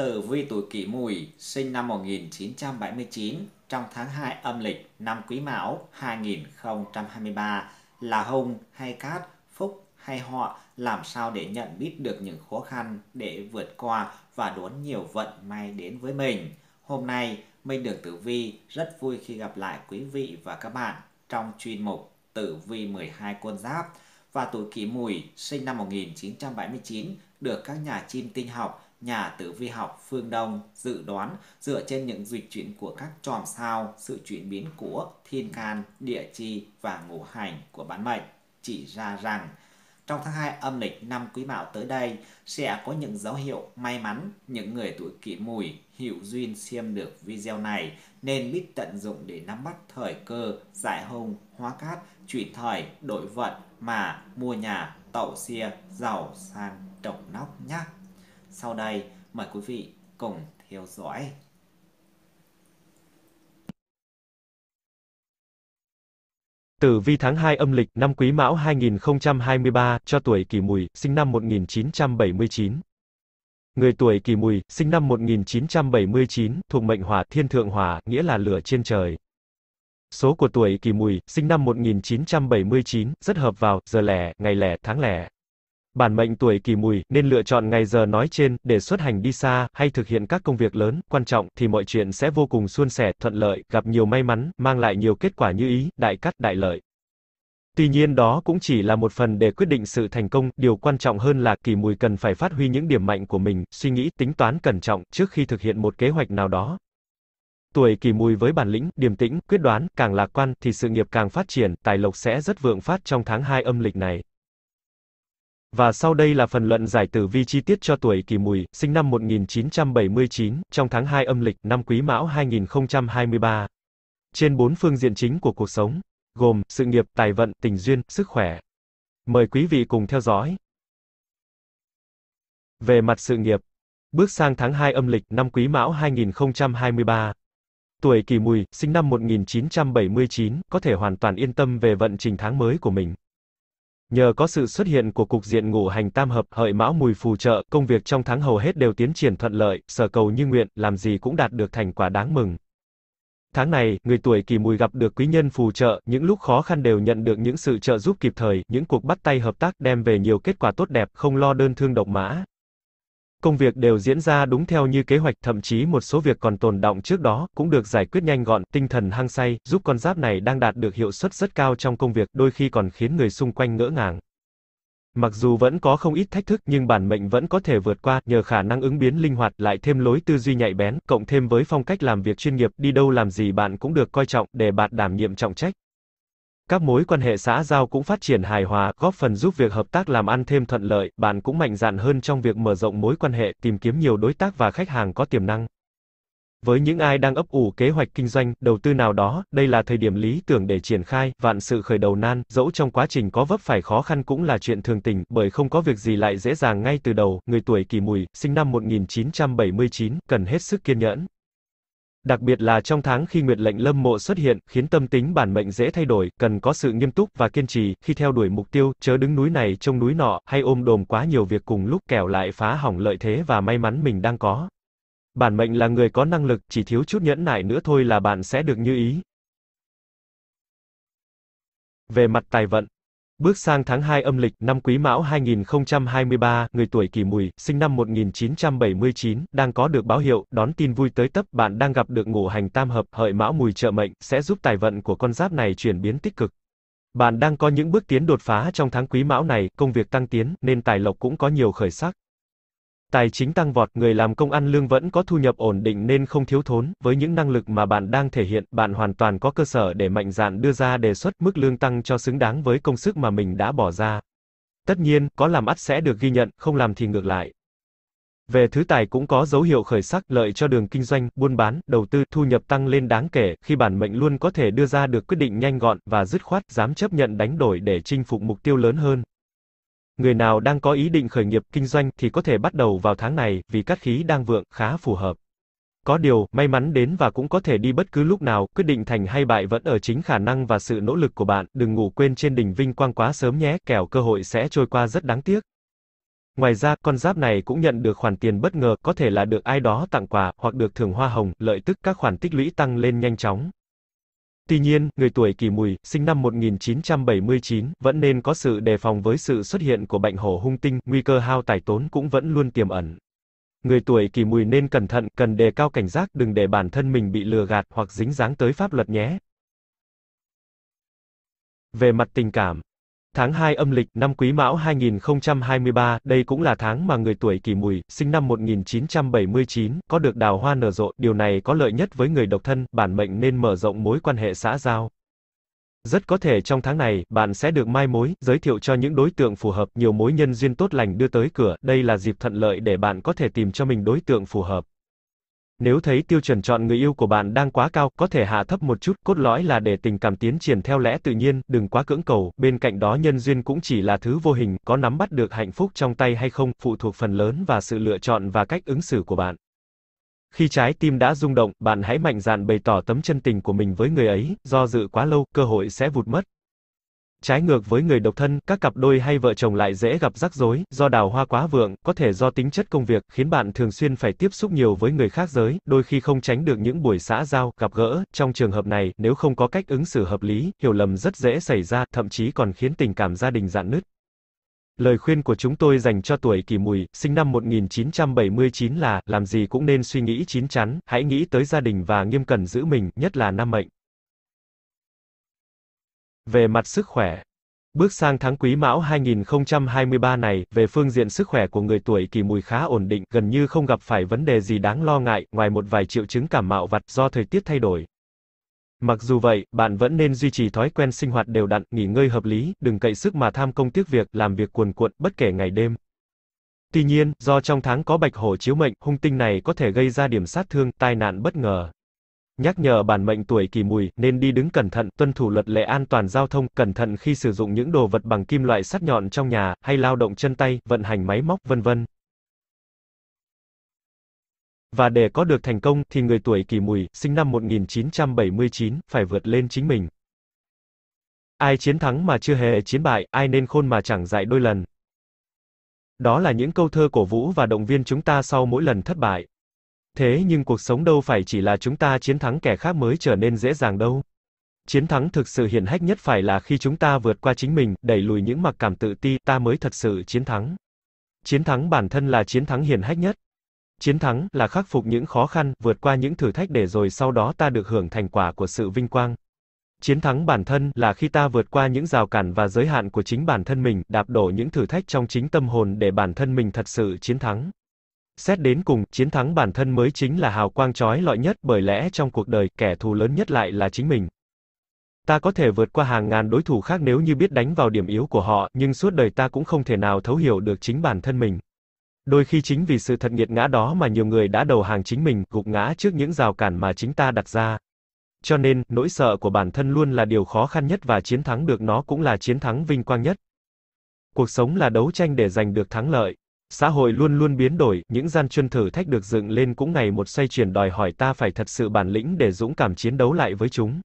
Tử vi tuổi kỷ mùi sinh năm 1979 trong tháng 2 âm lịch năm quý mão 2023 là hung hay cát, phúc hay họ làm sao để nhận biết được những khó khăn để vượt qua và đón nhiều vận may đến với mình. Hôm nay Minh Đường Tử Vi rất vui khi gặp lại quý vị và các bạn trong chuyên mục Tử Vi 12 con giáp và tuổi kỷ mùi sinh năm 1979 được các nhà chim tinh học nhà tử vi học phương Đông dự đoán dựa trên những dịch chuyển của các chòm sao, sự chuyển biến của thiên can, địa chi và ngũ hành của bán mệnh chỉ ra rằng trong tháng 2 âm lịch năm Quý Mão tới đây sẽ có những dấu hiệu may mắn những người tuổi Kỷ Mùi hữu duyên xem được video này nên biết tận dụng để nắm bắt thời cơ giải hung hóa cát chuyển thời đổi vận mà mua nhà tậu xia giàu sang trồng nóc nhé. Sau đây, mời quý vị cùng theo dõi. Tử vi tháng 2 âm lịch năm Quý Mão 2023 cho tuổi Kỷ Mùi, sinh năm 1979. Người tuổi Kỷ Mùi, sinh năm 1979, thuộc mệnh Hỏa, Thiên thượng Hỏa, nghĩa là lửa trên trời. Số của tuổi Kỷ Mùi, sinh năm 1979, rất hợp vào giờ lẻ, ngày lẻ, tháng lẻ. Bản mệnh tuổi kỷ mùi, nên lựa chọn ngày giờ nói trên, để xuất hành đi xa, hay thực hiện các công việc lớn, quan trọng, thì mọi chuyện sẽ vô cùng suôn sẻ, thuận lợi, gặp nhiều may mắn, mang lại nhiều kết quả như ý, đại cắt, đại lợi. Tuy nhiên đó cũng chỉ là một phần để quyết định sự thành công, điều quan trọng hơn là kỳ mùi cần phải phát huy những điểm mạnh của mình, suy nghĩ, tính toán cẩn trọng trước khi thực hiện một kế hoạch nào đó. Tuổi kỳ mùi với bản lĩnh, điềm tĩnh, quyết đoán, càng lạc quan thì sự nghiệp càng phát triển, tài lộc sẽ rất vượng phát trong tháng 2 âm lịch này. Và sau đây là phần luận giải tử vi chi tiết cho tuổi Kỷ Mùi, sinh năm 1979, trong tháng 2 âm lịch năm Quý Mão 2023. Trên bốn phương diện chính của cuộc sống, gồm sự nghiệp, tài vận, tình duyên, sức khỏe. Mời quý vị cùng theo dõi. Về mặt sự nghiệp, bước sang tháng 2 âm lịch năm Quý Mão 2023. Tuổi Kỷ Mùi, sinh năm 1979, có thể hoàn toàn yên tâm về vận trình tháng mới của mình. Nhờ có sự xuất hiện của cục diện ngũ hành tam hợp, hợi mão mùi phù trợ, công việc trong tháng hầu hết đều tiến triển thuận lợi, sở cầu như nguyện, làm gì cũng đạt được thành quả đáng mừng. Tháng này, người tuổi kỷ mùi gặp được quý nhân phù trợ, những lúc khó khăn đều nhận được những sự trợ giúp kịp thời, những cuộc bắt tay hợp tác đem về nhiều kết quả tốt đẹp, không lo đơn thương độc mã công việc đều diễn ra đúng theo như kế hoạch, thậm chí một số việc còn tồn động trước đó cũng được giải quyết nhanh gọn, tinh thần hăng say, giúp con giáp này đang đạt được hiệu suất rất cao trong công việc, đôi khi còn khiến người xung quanh ngỡ ngàng. Mặc dù vẫn có không ít thách thức nhưng bản mệnh vẫn có thể vượt qua nhờ khả năng ứng biến linh hoạt lại thêm lối tư duy nhạy bén, cộng thêm với phong cách làm việc chuyên nghiệp, đi đâu làm gì bạn cũng được coi trọng để bạn đảm nhiệm trọng trách. Các mối quan hệ xã giao cũng phát triển hài hòa, góp phần giúp việc hợp tác làm ăn thêm thuận lợi, bạn cũng mạnh dạn hơn trong việc mở rộng mối quan hệ, tìm kiếm nhiều đối tác và khách hàng có tiềm năng. Với những ai đang ấp ủ kế hoạch kinh doanh, đầu tư nào đó, đây là thời điểm lý tưởng để triển khai, vạn sự khởi đầu nan, dẫu trong quá trình có vấp phải khó khăn cũng là chuyện thường tình, bởi không có việc gì lại dễ dàng ngay từ đầu, người tuổi kỷ mùi, sinh năm 1979, cần hết sức kiên nhẫn. Đặc biệt là trong tháng khi nguyệt lệnh lâm mộ xuất hiện, khiến tâm tính bản mệnh dễ thay đổi, cần có sự nghiêm túc và kiên trì khi theo đuổi mục tiêu, chớ đứng núi này trông núi nọ, hay ôm đồm quá nhiều việc cùng lúc kẻo lại phá hỏng lợi thế và may mắn mình đang có. Bản mệnh là người có năng lực, chỉ thiếu chút nhẫn nại nữa thôi là bạn sẽ được như ý. Về mặt tài vận, Bước sang tháng 2 âm lịch, năm Quý Mão 2023, người tuổi Kỷ Mùi, sinh năm 1979, đang có được báo hiệu, đón tin vui tới tấp, bạn đang gặp được ngũ hành tam hợp, hợi Mão Mùi trợ mệnh, sẽ giúp tài vận của con giáp này chuyển biến tích cực. Bạn đang có những bước tiến đột phá trong tháng Quý Mão này, công việc tăng tiến, nên tài lộc cũng có nhiều khởi sắc. Tài chính tăng vọt, người làm công ăn lương vẫn có thu nhập ổn định nên không thiếu thốn, với những năng lực mà bạn đang thể hiện, bạn hoàn toàn có cơ sở để mạnh dạn đưa ra đề xuất mức lương tăng cho xứng đáng với công sức mà mình đã bỏ ra. Tất nhiên, có làm ắt sẽ được ghi nhận, không làm thì ngược lại. Về thứ tài cũng có dấu hiệu khởi sắc, lợi cho đường kinh doanh, buôn bán, đầu tư, thu nhập tăng lên đáng kể, khi bản mệnh luôn có thể đưa ra được quyết định nhanh gọn và dứt khoát, dám chấp nhận đánh đổi để chinh phục mục tiêu lớn hơn. Người nào đang có ý định khởi nghiệp kinh doanh thì có thể bắt đầu vào tháng này, vì cát khí đang vượng khá phù hợp. Có điều, may mắn đến và cũng có thể đi bất cứ lúc nào, quyết định thành hay bại vẫn ở chính khả năng và sự nỗ lực của bạn, đừng ngủ quên trên đỉnh vinh quang quá sớm nhé, kẻo cơ hội sẽ trôi qua rất đáng tiếc. Ngoài ra, con giáp này cũng nhận được khoản tiền bất ngờ, có thể là được ai đó tặng quà, hoặc được thưởng hoa hồng, lợi tức các khoản tích lũy tăng lên nhanh chóng. Tuy nhiên, người tuổi kỷ mùi, sinh năm 1979, vẫn nên có sự đề phòng với sự xuất hiện của bệnh hổ hung tinh, nguy cơ hao tài tốn cũng vẫn luôn tiềm ẩn. Người tuổi kỷ mùi nên cẩn thận, cần đề cao cảnh giác đừng để bản thân mình bị lừa gạt hoặc dính dáng tới pháp luật nhé. Về mặt tình cảm, Tháng 2 âm lịch năm Quý Mão 2023, đây cũng là tháng mà người tuổi Kỷ Mùi, sinh năm 1979, có được đào hoa nở rộ, điều này có lợi nhất với người độc thân, bản mệnh nên mở rộng mối quan hệ xã giao. Rất có thể trong tháng này, bạn sẽ được mai mối, giới thiệu cho những đối tượng phù hợp, nhiều mối nhân duyên tốt lành đưa tới cửa, đây là dịp thuận lợi để bạn có thể tìm cho mình đối tượng phù hợp. Nếu thấy tiêu chuẩn chọn người yêu của bạn đang quá cao, có thể hạ thấp một chút, cốt lõi là để tình cảm tiến triển theo lẽ tự nhiên, đừng quá cưỡng cầu, bên cạnh đó nhân duyên cũng chỉ là thứ vô hình, có nắm bắt được hạnh phúc trong tay hay không, phụ thuộc phần lớn vào sự lựa chọn và cách ứng xử của bạn. Khi trái tim đã rung động, bạn hãy mạnh dạn bày tỏ tấm chân tình của mình với người ấy, do dự quá lâu, cơ hội sẽ vụt mất. Trái ngược với người độc thân, các cặp đôi hay vợ chồng lại dễ gặp rắc rối, do đào hoa quá vượng, có thể do tính chất công việc, khiến bạn thường xuyên phải tiếp xúc nhiều với người khác giới, đôi khi không tránh được những buổi xã giao, gặp gỡ, trong trường hợp này, nếu không có cách ứng xử hợp lý, hiểu lầm rất dễ xảy ra, thậm chí còn khiến tình cảm gia đình dạn nứt. Lời khuyên của chúng tôi dành cho tuổi kỷ mùi, sinh năm 1979 là, làm gì cũng nên suy nghĩ chín chắn, hãy nghĩ tới gia đình và nghiêm cẩn giữ mình, nhất là nam mệnh. Về mặt sức khỏe, bước sang tháng Quý Mão 2023 này, về phương diện sức khỏe của người tuổi Kỷ Mùi khá ổn định, gần như không gặp phải vấn đề gì đáng lo ngại, ngoài một vài triệu chứng cảm mạo vặt do thời tiết thay đổi. Mặc dù vậy, bạn vẫn nên duy trì thói quen sinh hoạt đều đặn, nghỉ ngơi hợp lý, đừng cậy sức mà tham công tiếc việc, làm việc cuồn cuộn bất kể ngày đêm. Tuy nhiên, do trong tháng có bạch hổ chiếu mệnh, hung tinh này có thể gây ra điểm sát thương, tai nạn bất ngờ nhắc nhở bản mệnh tuổi kỷ mùi nên đi đứng cẩn thận, tuân thủ luật lệ an toàn giao thông, cẩn thận khi sử dụng những đồ vật bằng kim loại sắc nhọn trong nhà, hay lao động chân tay, vận hành máy móc, vân vân. Và để có được thành công thì người tuổi kỷ mùi, sinh năm 1979, phải vượt lên chính mình. Ai chiến thắng mà chưa hề chiến bại, ai nên khôn mà chẳng dại đôi lần. Đó là những câu thơ cổ vũ và động viên chúng ta sau mỗi lần thất bại. Thế nhưng cuộc sống đâu phải chỉ là chúng ta chiến thắng kẻ khác mới trở nên dễ dàng đâu. Chiến thắng thực sự hiện hách nhất phải là khi chúng ta vượt qua chính mình, đẩy lùi những mặc cảm tự ti, ta mới thật sự chiến thắng. Chiến thắng bản thân là chiến thắng hiện hách nhất. Chiến thắng là khắc phục những khó khăn, vượt qua những thử thách để rồi sau đó ta được hưởng thành quả của sự vinh quang. Chiến thắng bản thân là khi ta vượt qua những rào cản và giới hạn của chính bản thân mình, đạp đổ những thử thách trong chính tâm hồn để bản thân mình thật sự chiến thắng. Xét đến cùng, chiến thắng bản thân mới chính là hào quang trói lọi nhất bởi lẽ trong cuộc đời, kẻ thù lớn nhất lại là chính mình. Ta có thể vượt qua hàng ngàn đối thủ khác nếu như biết đánh vào điểm yếu của họ, nhưng suốt đời ta cũng không thể nào thấu hiểu được chính bản thân mình. Đôi khi chính vì sự thật nghiệt ngã đó mà nhiều người đã đầu hàng chính mình, gục ngã trước những rào cản mà chính ta đặt ra. Cho nên, nỗi sợ của bản thân luôn là điều khó khăn nhất và chiến thắng được nó cũng là chiến thắng vinh quang nhất. Cuộc sống là đấu tranh để giành được thắng lợi. Xã hội luôn luôn biến đổi, những gian chuyên thử thách được dựng lên cũng ngày một xoay chuyển đòi hỏi ta phải thật sự bản lĩnh để dũng cảm chiến đấu lại với chúng.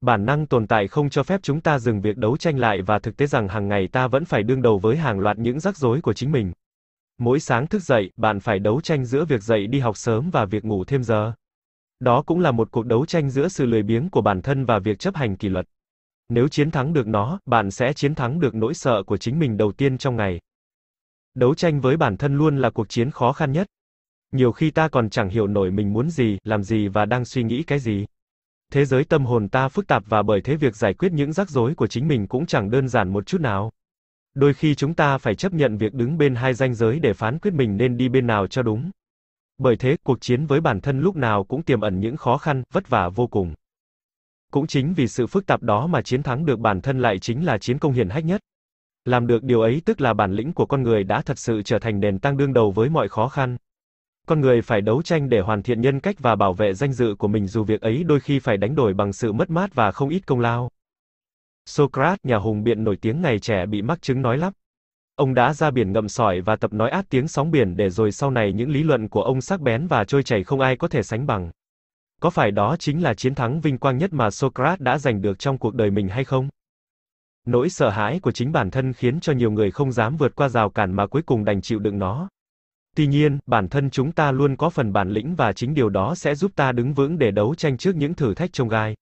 Bản năng tồn tại không cho phép chúng ta dừng việc đấu tranh lại và thực tế rằng hàng ngày ta vẫn phải đương đầu với hàng loạt những rắc rối của chính mình. Mỗi sáng thức dậy, bạn phải đấu tranh giữa việc dậy đi học sớm và việc ngủ thêm giờ. Đó cũng là một cuộc đấu tranh giữa sự lười biếng của bản thân và việc chấp hành kỷ luật. Nếu chiến thắng được nó, bạn sẽ chiến thắng được nỗi sợ của chính mình đầu tiên trong ngày. Đấu tranh với bản thân luôn là cuộc chiến khó khăn nhất. Nhiều khi ta còn chẳng hiểu nổi mình muốn gì, làm gì và đang suy nghĩ cái gì. Thế giới tâm hồn ta phức tạp và bởi thế việc giải quyết những rắc rối của chính mình cũng chẳng đơn giản một chút nào. Đôi khi chúng ta phải chấp nhận việc đứng bên hai ranh giới để phán quyết mình nên đi bên nào cho đúng. Bởi thế, cuộc chiến với bản thân lúc nào cũng tiềm ẩn những khó khăn, vất vả vô cùng. Cũng chính vì sự phức tạp đó mà chiến thắng được bản thân lại chính là chiến công hiển hách nhất. Làm được điều ấy tức là bản lĩnh của con người đã thật sự trở thành nền tảng đương đầu với mọi khó khăn. Con người phải đấu tranh để hoàn thiện nhân cách và bảo vệ danh dự của mình dù việc ấy đôi khi phải đánh đổi bằng sự mất mát và không ít công lao. Socrates, nhà hùng biện nổi tiếng ngày trẻ bị mắc chứng nói lắp. Ông đã ra biển ngậm sỏi và tập nói át tiếng sóng biển để rồi sau này những lý luận của ông sắc bén và trôi chảy không ai có thể sánh bằng. Có phải đó chính là chiến thắng vinh quang nhất mà Socrates đã giành được trong cuộc đời mình hay không? Nỗi sợ hãi của chính bản thân khiến cho nhiều người không dám vượt qua rào cản mà cuối cùng đành chịu đựng nó. Tuy nhiên, bản thân chúng ta luôn có phần bản lĩnh và chính điều đó sẽ giúp ta đứng vững để đấu tranh trước những thử thách trong gai.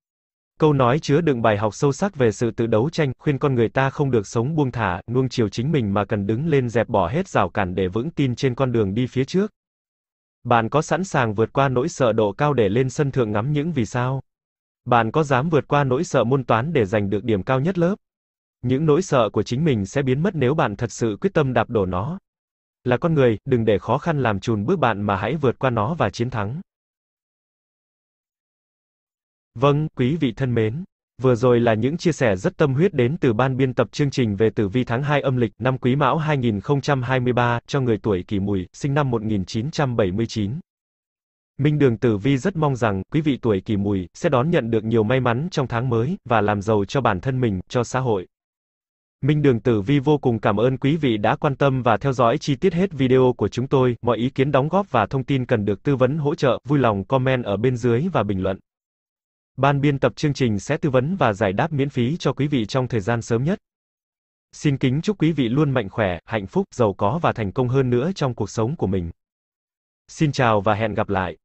Câu nói chứa đựng bài học sâu sắc về sự tự đấu tranh, khuyên con người ta không được sống buông thả, nuông chiều chính mình mà cần đứng lên dẹp bỏ hết rào cản để vững tin trên con đường đi phía trước. Bạn có sẵn sàng vượt qua nỗi sợ độ cao để lên sân thượng ngắm những vì sao? Bạn có dám vượt qua nỗi sợ môn toán để giành được điểm cao nhất lớp? những nỗi sợ của chính mình sẽ biến mất nếu bạn thật sự quyết tâm đạp đổ nó. Là con người, đừng để khó khăn làm chùn bước bạn mà hãy vượt qua nó và chiến thắng. Vâng, quý vị thân mến, vừa rồi là những chia sẻ rất tâm huyết đến từ ban biên tập chương trình về tử vi tháng 2 âm lịch năm Quý Mão 2023 cho người tuổi Kỷ Mùi, sinh năm 1979. Minh Đường Tử Vi rất mong rằng quý vị tuổi Kỷ Mùi sẽ đón nhận được nhiều may mắn trong tháng mới và làm giàu cho bản thân mình, cho xã hội. Minh Đường Tử Vi vô cùng cảm ơn quý vị đã quan tâm và theo dõi chi tiết hết video của chúng tôi. Mọi ý kiến đóng góp và thông tin cần được tư vấn hỗ trợ, vui lòng comment ở bên dưới và bình luận. Ban biên tập chương trình sẽ tư vấn và giải đáp miễn phí cho quý vị trong thời gian sớm nhất. Xin kính chúc quý vị luôn mạnh khỏe, hạnh phúc, giàu có và thành công hơn nữa trong cuộc sống của mình. Xin chào và hẹn gặp lại.